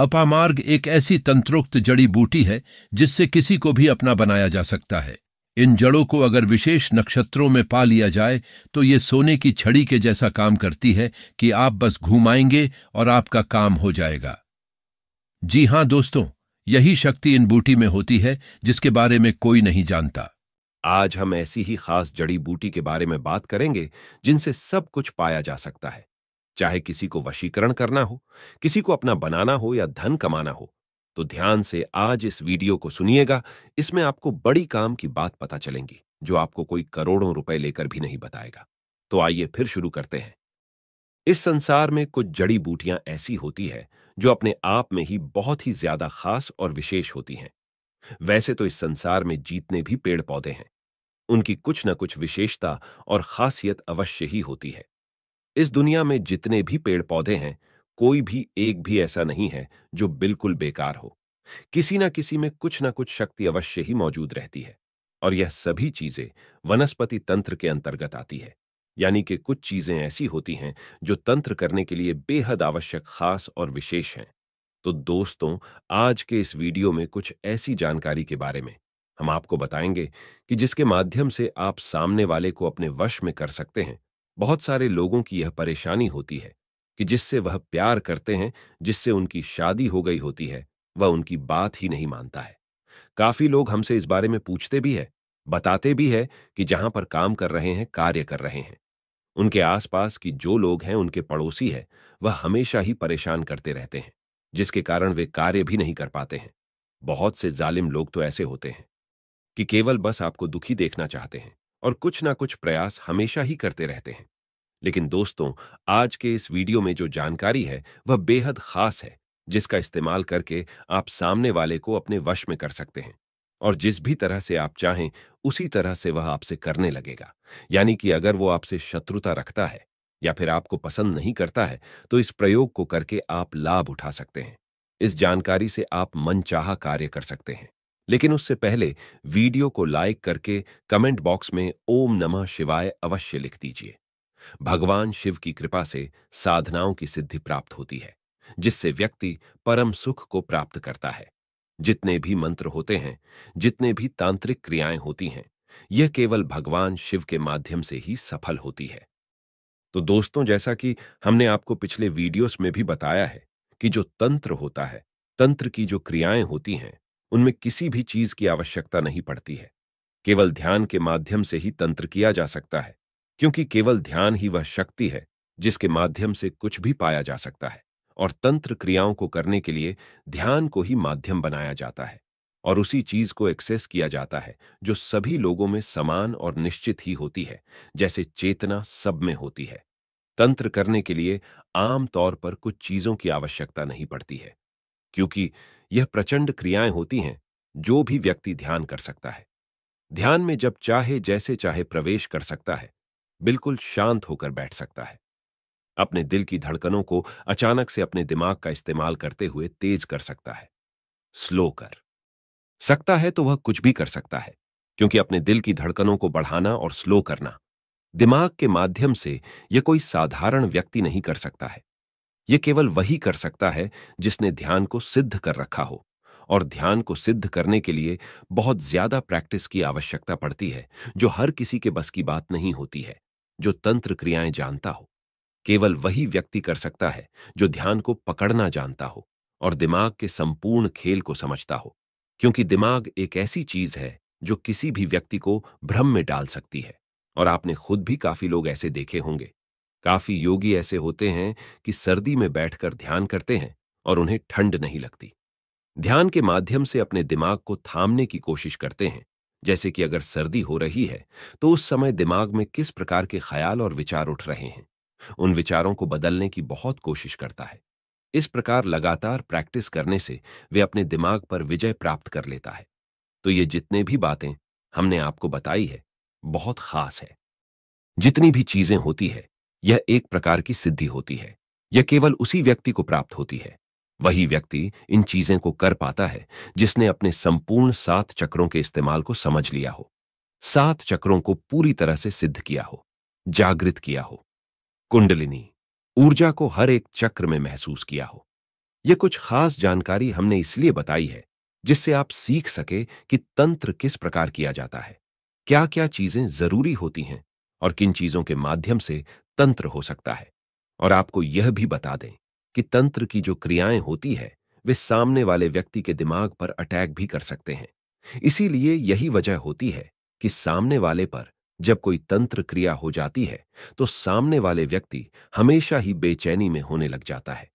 अपामार्ग एक ऐसी तंत्रोक्त जड़ी बूटी है जिससे किसी को भी अपना बनाया जा सकता है इन जड़ों को अगर विशेष नक्षत्रों में पा लिया जाए तो ये सोने की छड़ी के जैसा काम करती है कि आप बस घूमाएंगे और आपका काम हो जाएगा जी हां दोस्तों यही शक्ति इन बूटी में होती है जिसके बारे में कोई नहीं जानता आज हम ऐसी ही खास जड़ी बूटी के बारे में बात करेंगे जिनसे सब कुछ पाया जा सकता है चाहे किसी को वशीकरण करना हो किसी को अपना बनाना हो या धन कमाना हो तो ध्यान से आज इस वीडियो को सुनिएगा इसमें आपको बड़ी काम की बात पता चलेंगी जो आपको कोई करोड़ों रुपए लेकर भी नहीं बताएगा तो आइए फिर शुरू करते हैं इस संसार में कुछ जड़ी बूटियां ऐसी होती है जो अपने आप में ही बहुत ही ज्यादा खास और विशेष होती हैं वैसे तो इस संसार में जीतने भी पेड़ पौधे हैं उनकी कुछ न कुछ विशेषता और खासियत अवश्य ही होती है इस दुनिया में जितने भी पेड़ पौधे हैं कोई भी एक भी ऐसा नहीं है जो बिल्कुल बेकार हो किसी ना किसी में कुछ ना कुछ शक्ति अवश्य ही मौजूद रहती है और यह सभी चीजें वनस्पति तंत्र के अंतर्गत आती है यानी कि कुछ चीजें ऐसी होती हैं जो तंत्र करने के लिए बेहद आवश्यक खास और विशेष हैं तो दोस्तों आज के इस वीडियो में कुछ ऐसी जानकारी के बारे में हम आपको बताएंगे कि जिसके माध्यम से आप सामने वाले को अपने वश में कर सकते हैं बहुत सारे लोगों की यह परेशानी होती है कि जिससे वह प्यार करते हैं जिससे उनकी शादी हो गई होती है वह उनकी बात ही नहीं मानता है काफी लोग हमसे इस बारे में पूछते भी है बताते भी है कि जहां पर काम कर रहे हैं कार्य कर रहे हैं उनके आसपास की जो लोग हैं उनके पड़ोसी है वह हमेशा ही परेशान करते रहते हैं जिसके कारण वे कार्य भी नहीं कर पाते हैं बहुत से जालिम लोग तो ऐसे होते हैं कि केवल बस आपको दुखी देखना चाहते हैं और कुछ ना कुछ प्रयास हमेशा ही करते रहते हैं लेकिन दोस्तों आज के इस वीडियो में जो जानकारी है वह बेहद खास है जिसका इस्तेमाल करके आप सामने वाले को अपने वश में कर सकते हैं और जिस भी तरह से आप चाहें उसी तरह से वह आपसे करने लगेगा यानी कि अगर वो आपसे शत्रुता रखता है या फिर आपको पसंद नहीं करता है तो इस प्रयोग को करके आप लाभ उठा सकते हैं इस जानकारी से आप मनचाहा कार्य कर सकते हैं लेकिन उससे पहले वीडियो को लाइक करके कमेंट बॉक्स में ओम नमः शिवाय अवश्य लिख दीजिए भगवान शिव की कृपा से साधनाओं की सिद्धि प्राप्त होती है जिससे व्यक्ति परम सुख को प्राप्त करता है जितने भी मंत्र होते हैं जितने भी तांत्रिक क्रियाएं होती हैं यह केवल भगवान शिव के माध्यम से ही सफल होती है तो दोस्तों जैसा कि हमने आपको पिछले वीडियोस में भी बताया है कि जो तंत्र होता है तंत्र की जो क्रियाएं होती हैं उनमें किसी भी चीज की आवश्यकता नहीं पड़ती है केवल ध्यान के माध्यम से ही तंत्र किया जा सकता है क्योंकि केवल ध्यान ही वह शक्ति है जिसके माध्यम से कुछ भी पाया जा सकता है और तंत्र क्रियाओं को करने के लिए ध्यान को ही माध्यम बनाया जाता है और उसी चीज को एक्सेस किया जाता है जो सभी लोगों में समान और निश्चित ही होती है जैसे चेतना सब में होती है तंत्र करने के लिए आम तौर पर कुछ चीजों की आवश्यकता नहीं पड़ती है क्योंकि यह प्रचंड क्रियाएं होती हैं जो भी व्यक्ति ध्यान कर सकता है ध्यान में जब चाहे जैसे चाहे प्रवेश कर सकता है बिल्कुल शांत होकर बैठ सकता है अपने दिल की धड़कनों को अचानक से अपने दिमाग का इस्तेमाल करते हुए तेज कर सकता है स्लो कर सकता है तो वह कुछ भी कर सकता है क्योंकि अपने दिल की धड़कनों को बढ़ाना और स्लो करना दिमाग के माध्यम से यह कोई साधारण व्यक्ति नहीं कर सकता है ये केवल वही कर सकता है जिसने ध्यान को सिद्ध कर रखा हो और ध्यान को सिद्ध करने के लिए बहुत ज्यादा प्रैक्टिस की आवश्यकता पड़ती है जो हर किसी के बस की बात नहीं होती है जो तंत्र क्रियाएं जानता हो केवल वही व्यक्ति कर सकता है जो ध्यान को पकड़ना जानता हो और दिमाग के संपूर्ण खेल को समझता हो क्योंकि दिमाग एक ऐसी चीज है जो किसी भी व्यक्ति को भ्रम में डाल सकती है और आपने खुद भी काफी लोग ऐसे देखे होंगे काफी योगी ऐसे होते हैं कि सर्दी में बैठकर ध्यान करते हैं और उन्हें ठंड नहीं लगती ध्यान के माध्यम से अपने दिमाग को थामने की कोशिश करते हैं जैसे कि अगर सर्दी हो रही है तो उस समय दिमाग में किस प्रकार के ख्याल और विचार उठ रहे हैं उन विचारों को बदलने की बहुत कोशिश करता है इस प्रकार लगातार प्रैक्टिस करने से वे अपने दिमाग पर विजय प्राप्त कर लेता है तो ये जितने भी बातें हमने आपको बताई है बहुत खास है जितनी भी चीजें होती है यह एक प्रकार की सिद्धि होती है यह केवल उसी व्यक्ति को प्राप्त होती है वही व्यक्ति इन चीजें को कर पाता है जिसने अपने संपूर्ण सात चक्रों के इस्तेमाल को समझ लिया हो सात चक्रों को पूरी तरह से सिद्ध किया हो जागृत किया हो कुंडलिनी ऊर्जा को हर एक चक्र में महसूस किया हो यह कुछ खास जानकारी हमने इसलिए बताई है जिससे आप सीख सके कि तंत्र किस प्रकार किया जाता है क्या क्या चीजें जरूरी होती हैं और किन चीजों के माध्यम से तंत्र हो सकता है और आपको यह भी बता दें कि तंत्र की जो क्रियाएं होती है वे सामने वाले व्यक्ति के दिमाग पर अटैक भी कर सकते हैं इसीलिए यही वजह होती है कि सामने वाले पर जब कोई तंत्र क्रिया हो जाती है तो सामने वाले व्यक्ति हमेशा ही बेचैनी में होने लग जाता है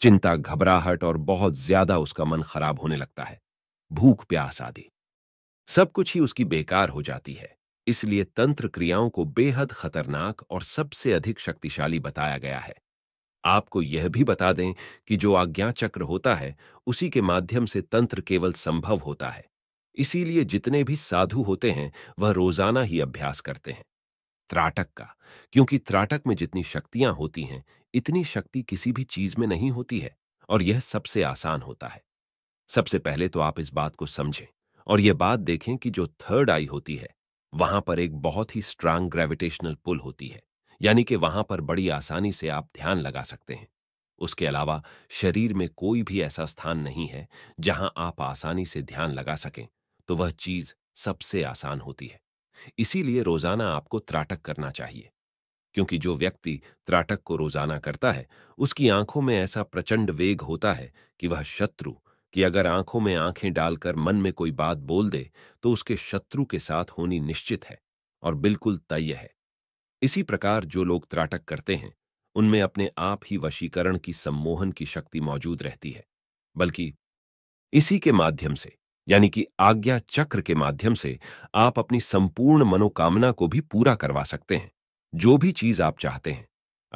चिंता घबराहट और बहुत ज्यादा उसका मन खराब होने लगता है भूख प्यास आदि सब कुछ ही उसकी बेकार हो जाती है इसलिए तंत्र क्रियाओं को बेहद खतरनाक और सबसे अधिक शक्तिशाली बताया गया है आपको यह भी बता दें कि जो आज्ञा चक्र होता है उसी के माध्यम से तंत्र केवल संभव होता है इसीलिए जितने भी साधु होते हैं वह रोजाना ही अभ्यास करते हैं त्राटक का क्योंकि त्राटक में जितनी शक्तियां होती हैं इतनी शक्ति किसी भी चीज में नहीं होती है और यह सबसे आसान होता है सबसे पहले तो आप इस बात को समझें और यह बात देखें कि जो थर्ड आई होती है वहां पर एक बहुत ही स्ट्रांग ग्रेविटेशनल पुल होती है यानी कि वहां पर बड़ी आसानी से आप ध्यान लगा सकते हैं उसके अलावा शरीर में कोई भी ऐसा स्थान नहीं है जहां आप आसानी से ध्यान लगा सकें तो वह चीज सबसे आसान होती है इसीलिए रोजाना आपको त्राटक करना चाहिए क्योंकि जो व्यक्ति त्राटक को रोजाना करता है उसकी आंखों में ऐसा प्रचंड वेग होता है कि वह शत्रु कि अगर आंखों में आंखें डालकर मन में कोई बात बोल दे तो उसके शत्रु के साथ होनी निश्चित है और बिल्कुल तय है इसी प्रकार जो लोग त्राटक करते हैं उनमें अपने आप ही वशीकरण की सम्मोहन की शक्ति मौजूद रहती है बल्कि इसी के माध्यम से यानी कि आज्ञा चक्र के माध्यम से आप अपनी संपूर्ण मनोकामना को भी पूरा करवा सकते हैं जो भी चीज आप चाहते हैं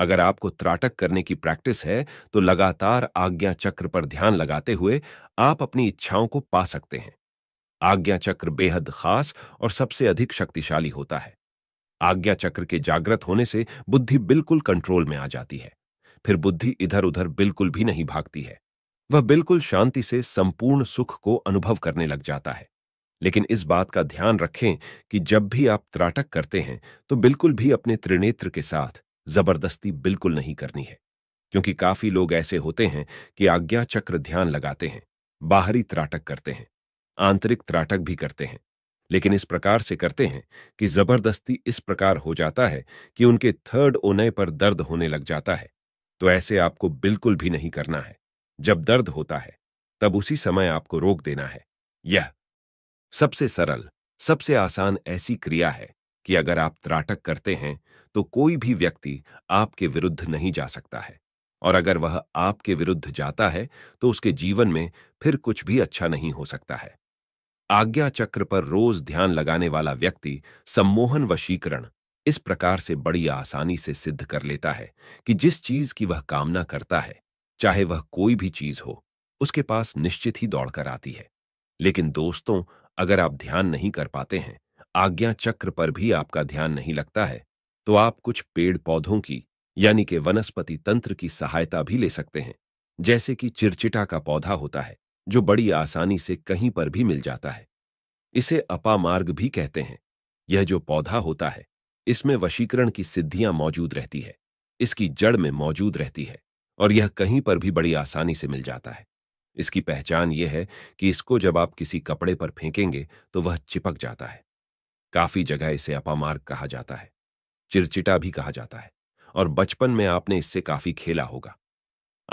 अगर आपको त्राटक करने की प्रैक्टिस है तो लगातार आज्ञा चक्र पर ध्यान लगाते हुए आप अपनी इच्छाओं को पा सकते हैं आज्ञा चक्र बेहद खास और सबसे अधिक शक्तिशाली होता है आज्ञा चक्र के जागृत होने से बुद्धि बिल्कुल कंट्रोल में आ जाती है फिर बुद्धि इधर उधर बिल्कुल भी नहीं भागती है वह बिल्कुल शांति से संपूर्ण सुख को अनुभव करने लग जाता है लेकिन इस बात का ध्यान रखें कि जब भी आप त्राटक करते हैं तो बिल्कुल भी अपने त्रिनेत्र के साथ जबरदस्ती बिल्कुल नहीं करनी है क्योंकि काफी लोग ऐसे होते हैं कि आज्ञा चक्र ध्यान लगाते हैं बाहरी त्राटक करते हैं आंतरिक त्राटक भी करते हैं लेकिन इस प्रकार से करते हैं कि जबरदस्ती इस प्रकार हो जाता है कि उनके थर्ड ओनय पर दर्द होने लग जाता है तो ऐसे आपको बिल्कुल भी नहीं करना है जब दर्द होता है तब उसी समय आपको रोक देना है यह सबसे सरल सबसे आसान ऐसी क्रिया है कि अगर आप त्राटक करते हैं तो कोई भी व्यक्ति आपके विरुद्ध नहीं जा सकता है और अगर वह आपके विरुद्ध जाता है तो उसके जीवन में फिर कुछ भी अच्छा नहीं हो सकता है आज्ञा चक्र पर रोज ध्यान लगाने वाला व्यक्ति सम्मोहन वशीकरण इस प्रकार से बड़ी आसानी से सिद्ध कर लेता है कि जिस चीज की वह कामना करता है चाहे वह कोई भी चीज हो उसके पास निश्चित ही दौड़कर आती है लेकिन दोस्तों अगर आप ध्यान नहीं कर पाते हैं आज्ञा चक्र पर भी आपका ध्यान नहीं लगता है तो आप कुछ पेड़ पौधों की यानी कि वनस्पति तंत्र की सहायता भी ले सकते हैं जैसे कि चिरचिटा का पौधा होता है जो बड़ी आसानी से कहीं पर भी मिल जाता है इसे अपामार्ग भी कहते हैं यह जो पौधा होता है इसमें वशीकरण की सिद्धियां मौजूद रहती है इसकी जड़ में मौजूद रहती है और यह कहीं पर भी बड़ी आसानी से मिल जाता है इसकी पहचान यह है कि इसको जब आप किसी कपड़े पर फेंकेंगे तो वह चिपक जाता है काफी जगह इसे अपामार्ग कहा जाता है चिरचिटा भी कहा जाता है और बचपन में आपने इससे काफी खेला होगा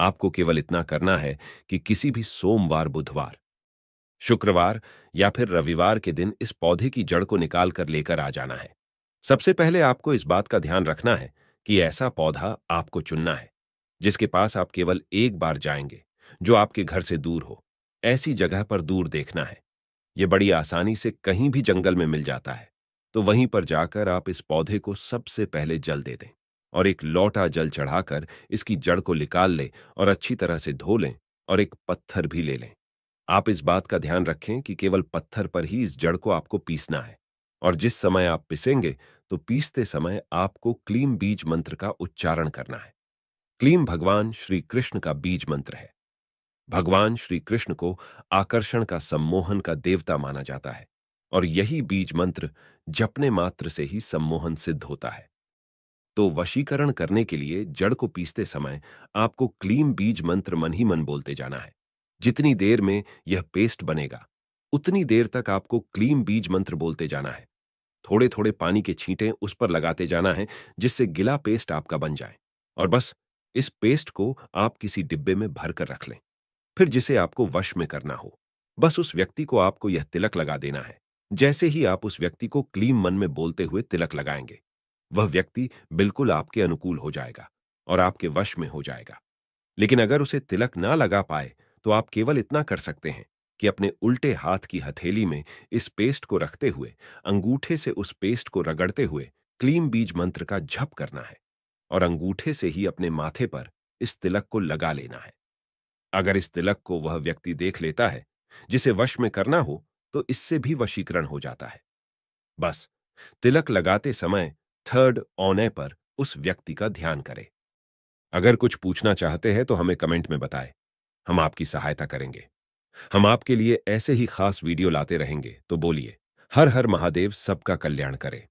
आपको केवल इतना करना है कि किसी भी सोमवार बुधवार शुक्रवार या फिर रविवार के दिन इस पौधे की जड़ को निकाल कर लेकर आ जाना है सबसे पहले आपको इस बात का ध्यान रखना है कि ऐसा पौधा आपको चुनना है जिसके पास आप केवल एक बार जाएंगे जो आपके घर से दूर हो ऐसी जगह पर दूर देखना है यह बड़ी आसानी से कहीं भी जंगल में मिल जाता है तो वहीं पर जाकर आप इस पौधे को सबसे पहले जल दे दें और एक लौटा जल चढ़ाकर इसकी जड़ को निकाल लें और अच्छी तरह से धो लें और एक पत्थर भी ले लें आप इस बात का ध्यान रखें कि केवल पत्थर पर ही इस जड़ को आपको पीसना है और जिस समय आप पिसेंगे तो पीसते समय आपको क्लीम बीज मंत्र का उच्चारण करना है क्लीम भगवान श्री कृष्ण का बीज मंत्र है भगवान श्री कृष्ण को आकर्षण का सम्मोहन का देवता माना जाता है और यही बीज मंत्र जपने मात्र से ही सम्मोहन सिद्ध होता है तो वशीकरण करने के लिए जड़ को पीसते समय आपको क्लीम बीज मंत्र मन ही मन बोलते जाना है जितनी देर में यह पेस्ट बनेगा उतनी देर तक आपको क्लीम बीज मंत्र बोलते जाना है थोड़े थोड़े पानी के छींटे उस पर लगाते जाना है जिससे गिला पेस्ट आपका बन जाए और बस इस पेस्ट को आप किसी डिब्बे में भर कर रख लें फिर जिसे आपको वश में करना हो बस उस व्यक्ति को आपको यह तिलक लगा देना है जैसे ही आप उस व्यक्ति को क्लीम मन में बोलते हुए तिलक लगाएंगे वह व्यक्ति बिल्कुल आपके अनुकूल हो जाएगा और आपके वश में हो जाएगा लेकिन अगर उसे तिलक ना लगा पाए तो आप केवल इतना कर सकते हैं कि अपने उल्टे हाथ की हथेली में इस पेस्ट को रखते हुए अंगूठे से उस पेस्ट को रगड़ते हुए क्लीम बीज मंत्र का झप करना है और अंगूठे से ही अपने माथे पर इस तिलक को लगा लेना है अगर इस तिलक को वह व्यक्ति देख लेता है जिसे वश में करना हो तो इससे भी वशीकरण हो जाता है बस तिलक लगाते समय थर्ड ऑने पर उस व्यक्ति का ध्यान करें अगर कुछ पूछना चाहते हैं तो हमें कमेंट में बताएं हम आपकी सहायता करेंगे हम आपके लिए ऐसे ही खास वीडियो लाते रहेंगे तो बोलिए हर हर महादेव सबका कल्याण करें